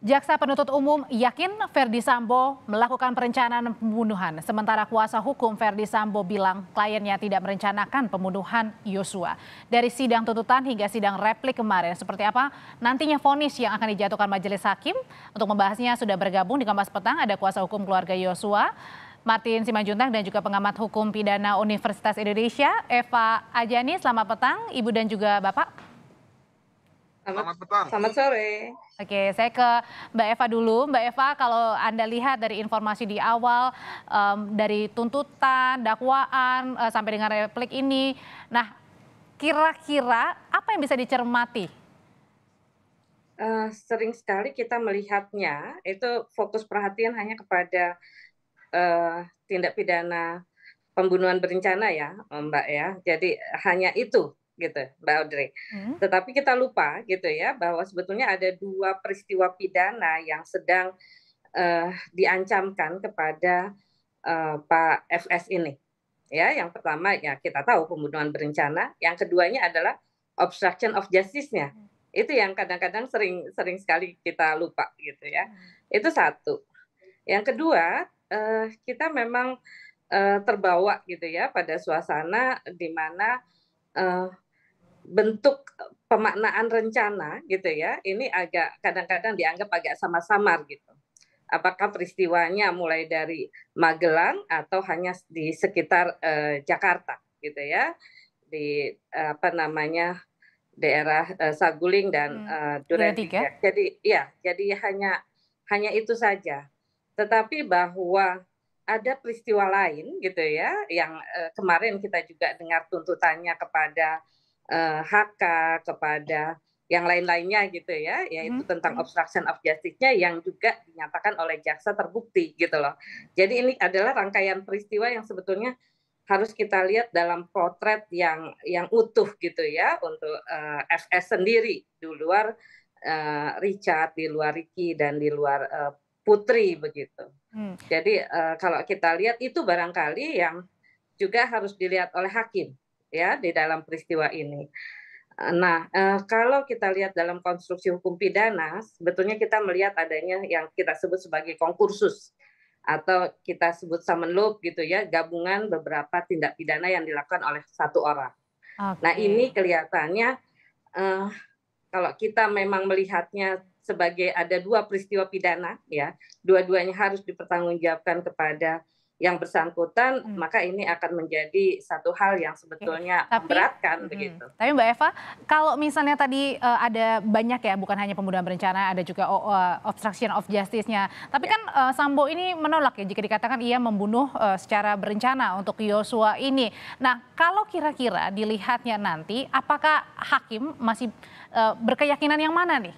Jaksa penuntut umum yakin Verdi Sambo melakukan perencanaan pembunuhan, sementara kuasa hukum Verdi Sambo bilang kliennya tidak merencanakan pembunuhan Yosua. Dari sidang tuntutan hingga sidang replik kemarin, seperti apa nantinya vonis yang akan dijatuhkan majelis hakim? Untuk membahasnya sudah bergabung di Kamas Petang ada kuasa hukum keluarga Yosua, Martin Simanjuntak dan juga pengamat hukum pidana Universitas Indonesia, Eva Ajani. Selamat petang, Ibu dan juga Bapak. Selamat, Selamat petang. Selamat sore. Oke, saya ke Mbak Eva dulu. Mbak Eva, kalau Anda lihat dari informasi di awal, um, dari tuntutan, dakwaan, uh, sampai dengan replik ini, nah kira-kira apa yang bisa dicermati? Uh, sering sekali kita melihatnya, itu fokus perhatian hanya kepada uh, tindak pidana pembunuhan berencana ya, Mbak ya. Jadi hanya itu gitu Mbak Audrey. Hmm. Tetapi kita lupa gitu ya bahwa sebetulnya ada dua peristiwa pidana yang sedang uh, diancamkan kepada uh, Pak FS ini. Ya, yang pertama ya kita tahu pembunuhan berencana, yang keduanya adalah obstruction of justice-nya. Hmm. Itu yang kadang-kadang sering sering sekali kita lupa gitu ya. Hmm. Itu satu. Yang kedua, uh, kita memang terbawa gitu ya pada suasana di mana uh, bentuk eh, pemaknaan rencana gitu ya ini agak kadang-kadang dianggap agak sama-samar gitu apakah peristiwanya mulai dari Magelang atau hanya di sekitar eh, Jakarta gitu ya di eh, apa namanya daerah eh, Saguling dan hmm. eh, Duren ya, jadi ya jadi hanya hanya itu saja tetapi bahwa ada peristiwa lain gitu ya yang eh, kemarin kita juga dengar tuntutannya kepada uh, eh, HK kepada yang lain-lainnya gitu ya, yaitu hmm. tentang obstruction of justice-nya yang juga dinyatakan oleh jaksa terbukti gitu loh. Jadi ini adalah rangkaian peristiwa yang sebetulnya harus kita lihat dalam potret yang yang utuh gitu ya untuk uh, eh, FS sendiri di luar uh, Richard, di luar Ricky dan di luar uh, Putri begitu. Hmm. Jadi uh, kalau kita lihat itu barangkali yang juga harus dilihat oleh hakim ya di dalam peristiwa ini. Nah, eh, kalau kita lihat dalam konstruksi hukum pidana, sebetulnya kita melihat adanya yang kita sebut sebagai konkursus atau kita sebut summon gitu ya, gabungan beberapa tindak pidana yang dilakukan oleh satu orang. Okay. Nah, ini kelihatannya eh, kalau kita memang melihatnya sebagai ada dua peristiwa pidana ya, dua-duanya harus dipertanggungjawabkan kepada yang bersangkutan hmm. maka ini akan menjadi satu hal yang sebetulnya okay. memberatkan hmm. begitu. Tapi Mbak Eva, kalau misalnya tadi uh, ada banyak ya bukan hanya pembunuhan berencana ada juga uh, obstruction of justice-nya. Tapi ya. kan uh, Sambo ini menolak ya jika dikatakan ia membunuh uh, secara berencana untuk Yosua ini. Nah, kalau kira-kira dilihatnya nanti apakah hakim masih uh, berkeyakinan yang mana nih?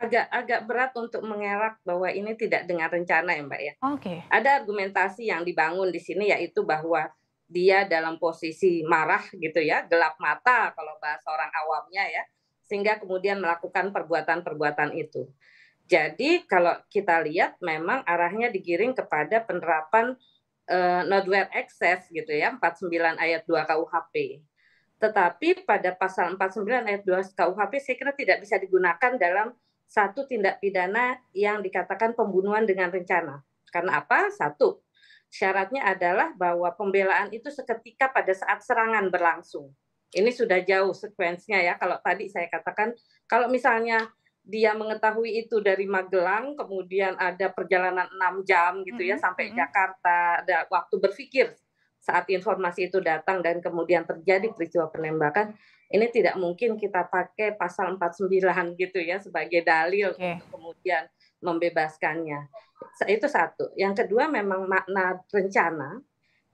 agak agak berat untuk mengelak bahwa ini tidak dengan rencana ya Mbak ya. Oke. Okay. Ada argumentasi yang dibangun di sini yaitu bahwa dia dalam posisi marah gitu ya, gelap mata kalau bahasa orang awamnya ya, sehingga kemudian melakukan perbuatan-perbuatan itu. Jadi kalau kita lihat memang arahnya digiring kepada penerapan uh, eh, nowhere access gitu ya, 49 ayat 2 KUHP. Tetapi pada pasal 49 ayat 2 KUHP saya kira tidak bisa digunakan dalam satu tindak pidana yang dikatakan pembunuhan dengan rencana. Karena apa? Satu, syaratnya adalah bahwa pembelaan itu seketika pada saat serangan berlangsung. Ini sudah jauh sekuensinya ya. Kalau tadi saya katakan, kalau misalnya dia mengetahui itu dari Magelang, kemudian ada perjalanan enam jam gitu ya mm -hmm. sampai mm-hmm. Jakarta, ada waktu berpikir saat informasi itu datang dan kemudian terjadi peristiwa penembakan, ini tidak mungkin kita pakai pasal 49 gitu ya sebagai dalil okay. untuk kemudian membebaskannya. Itu satu. Yang kedua memang makna rencana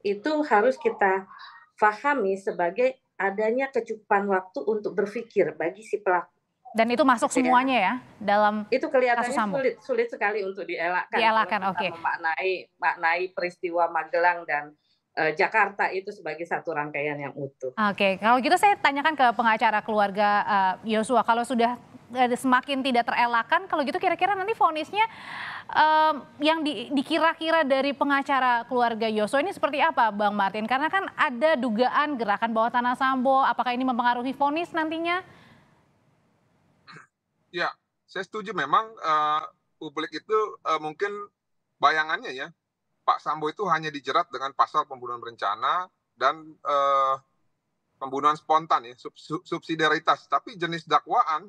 itu harus kita fahami sebagai adanya kecukupan waktu untuk berpikir bagi si pelaku. Dan itu masuk gitu ya. semuanya ya dalam itu kelihatannya kasus sulit sulit sekali untuk dielakkan. Dielakkan, oke. Okay. Maknai maknai peristiwa Magelang dan Eh, Jakarta itu sebagai satu rangkaian yang utuh. Oke, kalau gitu saya tanyakan ke pengacara keluarga eh, Yosua, kalau sudah eh, semakin tidak terelakkan, kalau gitu kira-kira nanti fonisnya um, yang di, dikira-kira dari pengacara keluarga Yosua ini seperti apa, Bang Martin? Karena kan ada dugaan gerakan bawah tanah Sambo, apakah ini mempengaruhi fonis nantinya? Ya, saya setuju memang uh, publik itu uh, mungkin bayangannya ya Pak Sambo itu hanya dijerat dengan pasal pembunuhan berencana dan eh, pembunuhan spontan ya sub, sub, subsidiaritas. Tapi jenis dakwaan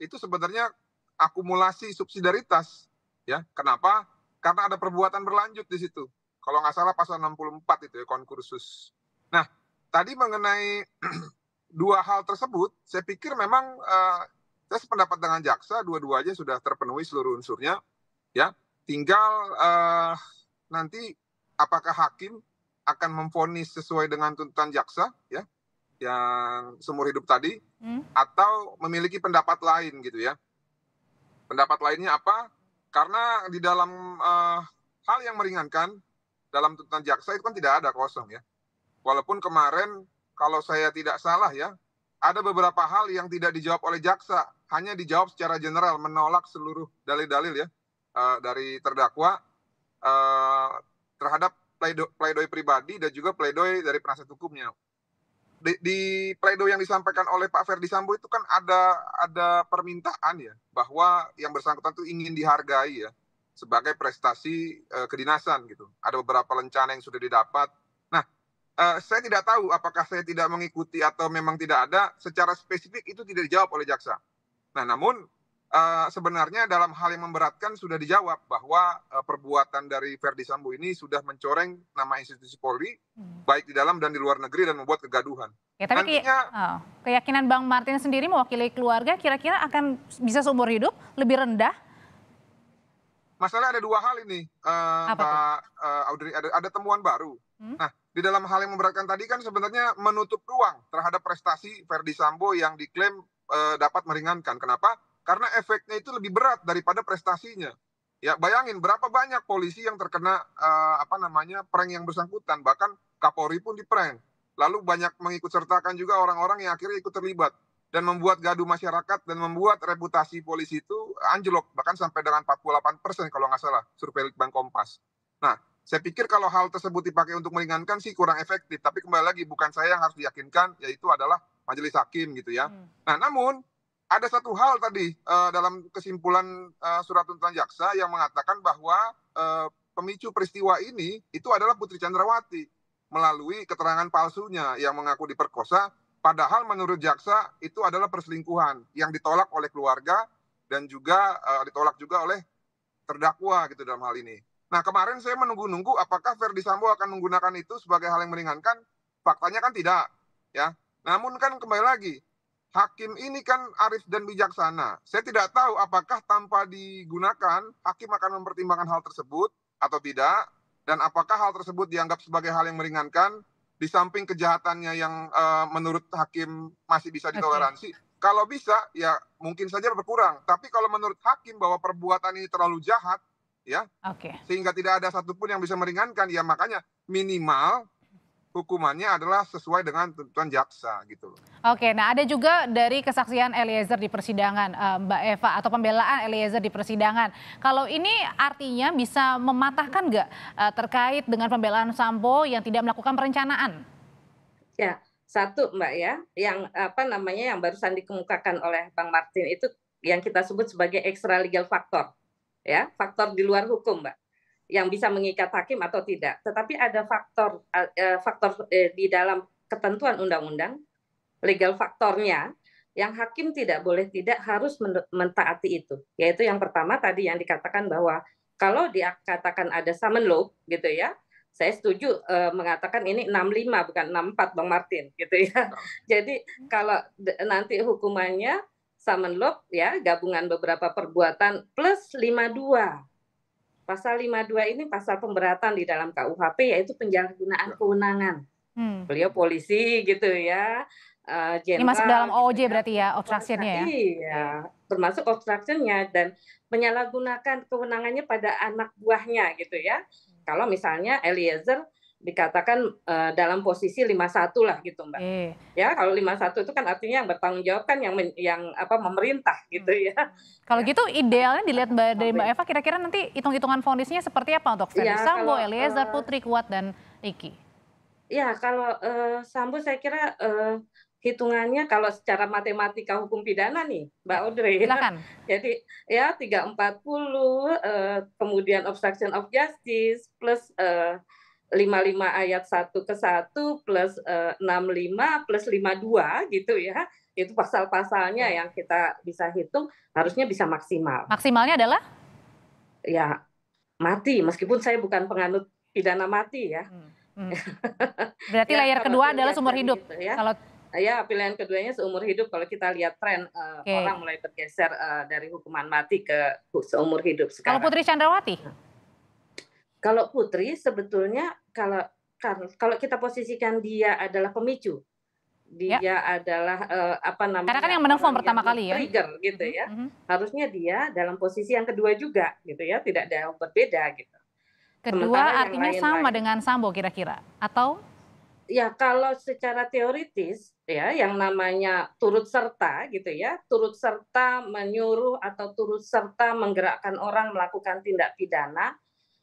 itu sebenarnya akumulasi subsidiaritas ya. Kenapa? Karena ada perbuatan berlanjut di situ. Kalau nggak salah pasal 64 itu ya konkursus. Nah, tadi mengenai dua hal tersebut, saya pikir memang eh, saya sependapat dengan jaksa, dua-duanya sudah terpenuhi seluruh unsurnya ya. Tinggal eh, nanti apakah hakim akan memfonis sesuai dengan tuntutan jaksa ya yang seumur hidup tadi hmm? atau memiliki pendapat lain gitu ya. Pendapat lainnya apa? Karena di dalam uh, hal yang meringankan dalam tuntutan jaksa itu kan tidak ada kosong ya. Walaupun kemarin kalau saya tidak salah ya, ada beberapa hal yang tidak dijawab oleh jaksa, hanya dijawab secara general menolak seluruh dalil-dalil ya uh, dari terdakwa uh, terhadap pledoi pleidoy pribadi dan juga pledoi dari penasihat hukumnya. Di, di pledoi yang disampaikan oleh Pak Ferdi Sambo itu kan ada ada permintaan ya bahwa yang bersangkutan itu ingin dihargai ya sebagai prestasi uh, kedinasan gitu. Ada beberapa lencana yang sudah didapat. Nah, uh, saya tidak tahu apakah saya tidak mengikuti atau memang tidak ada secara spesifik itu tidak dijawab oleh jaksa. Nah, namun Eh, sebenarnya dalam hal yang memberatkan sudah dijawab bahwa uh, perbuatan dari Verdi Sambo ini sudah mencoreng nama institusi Polri hmm. baik di dalam dan di luar negeri dan membuat kegaduhan. Ya, tapi Nantinya, ke, oh, keyakinan Bang Martin sendiri mewakili keluarga kira-kira akan bisa seumur hidup lebih rendah masalah ada dua hal ini, uh, uh, Audrey. Ada, ada temuan baru. Hmm? Nah, di dalam hal yang memberatkan tadi kan sebenarnya menutup ruang terhadap prestasi Verdi Sambo yang diklaim uh, dapat meringankan. Kenapa? karena efeknya itu lebih berat daripada prestasinya. Ya, bayangin berapa banyak polisi yang terkena uh, apa namanya prank yang bersangkutan, bahkan Kapolri pun diprank. Lalu banyak mengikut sertakan juga orang-orang yang akhirnya ikut terlibat dan membuat gaduh masyarakat dan membuat reputasi polisi itu anjlok bahkan sampai dengan 48 persen kalau nggak salah survei Bank Kompas. Nah, saya pikir kalau hal tersebut dipakai untuk meringankan sih kurang efektif. Tapi kembali lagi bukan saya yang harus diyakinkan, yaitu adalah majelis hakim gitu ya. Hmm. Nah, namun ada satu hal tadi uh, dalam kesimpulan uh, surat tuntutan jaksa yang mengatakan bahwa uh, pemicu peristiwa ini itu adalah Putri Chandrawati melalui keterangan palsunya yang mengaku diperkosa padahal menurut jaksa itu adalah perselingkuhan yang ditolak oleh keluarga dan juga uh, ditolak juga oleh terdakwa gitu dalam hal ini. Nah, kemarin saya menunggu-nunggu apakah Verdi Sambo akan menggunakan itu sebagai hal yang meringankan? Faktanya kan tidak, ya. Namun kan kembali lagi, hakim ini kan arif dan bijaksana. Saya tidak tahu apakah tanpa digunakan hakim akan mempertimbangkan hal tersebut atau tidak dan apakah hal tersebut dianggap sebagai hal yang meringankan di samping kejahatannya yang uh, menurut hakim masih bisa ditoleransi. Okay. Kalau bisa ya mungkin saja berkurang, tapi kalau menurut hakim bahwa perbuatan ini terlalu jahat ya. Okay. Sehingga tidak ada satupun yang bisa meringankan ya makanya minimal hukumannya adalah sesuai dengan tuntutan jaksa gitu loh. Oke, nah ada juga dari kesaksian Eliezer di persidangan eh, Mbak Eva atau pembelaan Eliezer di persidangan. Kalau ini artinya bisa mematahkan nggak eh, terkait dengan pembelaan Sambo yang tidak melakukan perencanaan? Ya, satu Mbak ya, yang apa namanya yang barusan dikemukakan oleh Bang Martin itu yang kita sebut sebagai extra legal factor. Ya, faktor di luar hukum, Mbak yang bisa mengikat hakim atau tidak. Tetapi ada faktor eh, eh, faktor eh, di dalam ketentuan undang-undang legal faktornya yang hakim tidak boleh tidak harus mentaati itu. Yaitu yang pertama tadi yang dikatakan bahwa kalau dikatakan ada summon law gitu ya, saya setuju eh, mengatakan ini 65 bukan 64 Bang Martin gitu ya. Jadi kalau nanti hukumannya summon law ya gabungan beberapa perbuatan plus 52 Pasal 52 ini pasal pemberatan di dalam KUHP yaitu penyalahgunaan ya. kewenangan. Hmm. Beliau polisi gitu ya. Uh, eh, general, ini masuk dalam OJ gitu, ya. berarti ya obstructionnya ya? Iya, termasuk obstructionnya dan menyalahgunakan kewenangannya pada anak buahnya gitu ya. Hmm. Kalau misalnya Eliezer dikatakan uh, dalam posisi 51 lah gitu Mbak. Hmm. Ya, kalau 51 itu kan artinya yang bertanggung jawab kan yang yang apa pemerintah gitu hmm. ya. Kalau ya. gitu idealnya dilihat Mbak dari Mbak Eva kira-kira nanti hitung-hitungan fondisnya seperti apa untuk Ferry ya, Sambo, kalau, Eliezer, uh, Putri Kuat dan iki Ya, kalau uh, Sambo saya kira uh, hitungannya kalau secara matematika hukum pidana nih, Mbak ya, Audrey. Silakan. Jadi ya 340 uh, kemudian obstruction of justice plus uh, 55 ayat 1 ke 1 plus uh, eh, 65 plus 52 gitu ya. Itu pasal-pasalnya yang kita bisa hitung harusnya bisa maksimal. Maksimalnya adalah? Ya, mati meskipun saya bukan penganut pidana mati ya. Hmm. hmm. Berarti ya, layer kedua adalah seumur hidup. Gitu, ya. Kalau ya pilihan keduanya seumur hidup kalau kita lihat tren uh, orang mulai bergeser uh, dari hukuman mati ke seumur hidup sekarang. Kalau Putri Chandrawati? Nah. Kalau putri sebetulnya kalau kan, kalau kita posisikan dia adalah pemicu, ya. dia ya. adalah uh, apa namanya? Karena kan yang menelpon pertama kali ya. Trigger gitu mm-hmm, ya. Mm -hmm. Harusnya dia dalam posisi yang kedua juga gitu ya, tidak ada yang berbeda gitu. Kedua Sementara artinya lain sama dengan Sambo kira-kira atau ya kalau secara teoritis ya yang namanya turut serta gitu ya turut serta menyuruh atau turut serta menggerakkan orang melakukan tindak pidana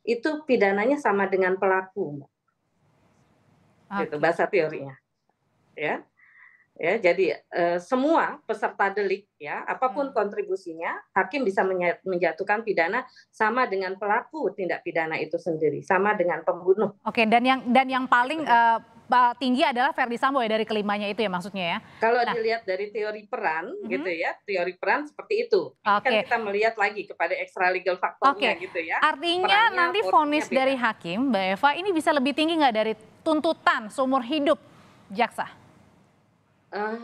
itu pidananya sama dengan pelaku. Okay. Itu bahasa teorinya. Ya. Ya, jadi e, semua peserta delik ya, apapun hmm. kontribusinya, hakim bisa menjatuhkan pidana sama dengan pelaku tindak pidana itu sendiri, sama dengan pembunuh. Oke, okay, dan yang dan yang paling e, Eh, tinggi adalah Verdi Sambo ya dari kelimanya itu ya maksudnya ya. Kalau nah. dilihat dari teori peran mm-hmm. gitu ya, teori peran seperti itu. Okay. Kan kita melihat lagi kepada extra legal faktornya okay. gitu ya. Artinya Perannya, nanti vonis dari hakim Mbak Eva ini bisa lebih tinggi nggak dari tuntutan seumur hidup jaksa? Uh,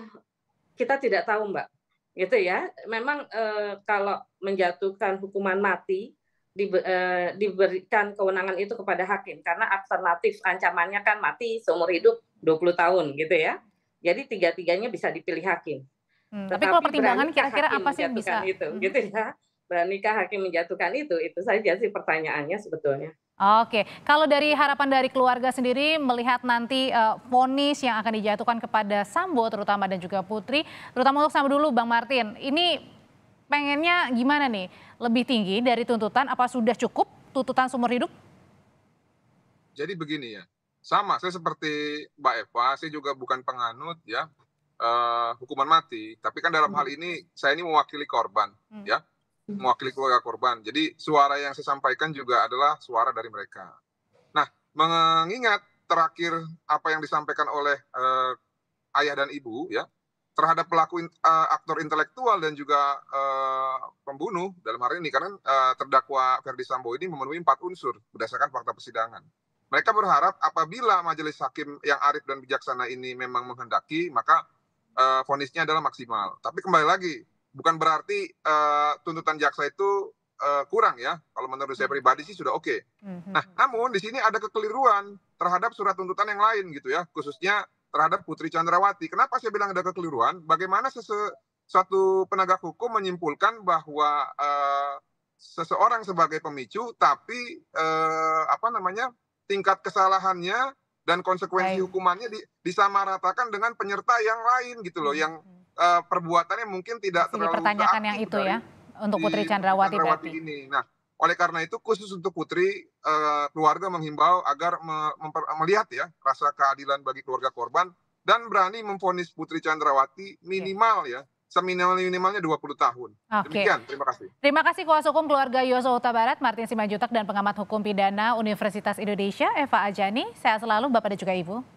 kita tidak tahu Mbak. Gitu ya. Memang uh, kalau menjatuhkan hukuman mati Eh, diberikan kewenangan itu kepada hakim karena alternatif ancamannya kan mati seumur hidup 20 tahun gitu ya. Jadi tiga-tiganya bisa dipilih hakim. Hmm, tapi kalau pertimbangan kira-kira apa sih bisa itu hmm. gitu ya. Beranikah hakim menjatuhkan itu? Itu saja sih pertanyaannya sebetulnya. Oke, kalau dari harapan dari keluarga sendiri melihat nanti eh, vonis uh, yang akan dijatuhkan kepada Sambo terutama dan juga Putri, terutama untuk Sambo dulu Bang Martin. Ini pengennya gimana nih? Lebih tinggi dari tuntutan apa sudah cukup tuntutan seumur hidup? Jadi begini ya, sama saya seperti Mbak Eva, saya juga bukan penganut ya uh, hukuman mati, tapi kan dalam hmm. hal ini saya ini mewakili korban hmm. ya, mewakili keluarga korban. Jadi suara yang saya sampaikan juga adalah suara dari mereka. Nah, mengingat terakhir apa yang disampaikan oleh uh, ayah dan ibu ya, terhadap pelaku uh, aktor intelektual dan juga uh, pembunuh dalam hari ini karena uh, terdakwa Ferdi Sambo ini memenuhi empat unsur berdasarkan fakta persidangan. Mereka berharap apabila majelis hakim yang arif dan bijaksana ini memang menghendaki maka vonisnya uh, adalah maksimal. Tapi kembali lagi bukan berarti uh, tuntutan jaksa itu uh, kurang ya. Kalau menurut saya hmm. pribadi sih sudah oke. Okay. Hmm, hmm, nah, namun di sini ada kekeliruan terhadap surat tuntutan yang lain gitu ya, khususnya terhadap Putri Chandrawati. Kenapa saya bilang ada kekeliruan? Bagaimana sesuatu penegak hukum menyimpulkan bahwa uh, seseorang sebagai pemicu, tapi uh, apa namanya tingkat kesalahannya dan konsekuensi Baik. hukumannya di, disamaratakan dengan penyerta yang lain gitu loh, hmm. yang uh, perbuatannya mungkin tidak Masih terlalu dipertanyakan yang itu ya untuk Putri Chandrawati, Chandrawati berarti. Ini. Nah, oleh karena itu khusus untuk Putri, uh, keluarga menghimbau agar me melihat ya rasa keadilan bagi keluarga korban dan berani memfonis Putri Chandrawati minimal ya seminimal-minimalnya 20 tahun. Okay. Demikian, terima kasih. Terima kasih kuasa hukum keluarga Yosua Huta Barat, Martin Simanjutak dan pengamat hukum pidana Universitas Indonesia, Eva Ajani. Saya selalu Bapak dan juga Ibu.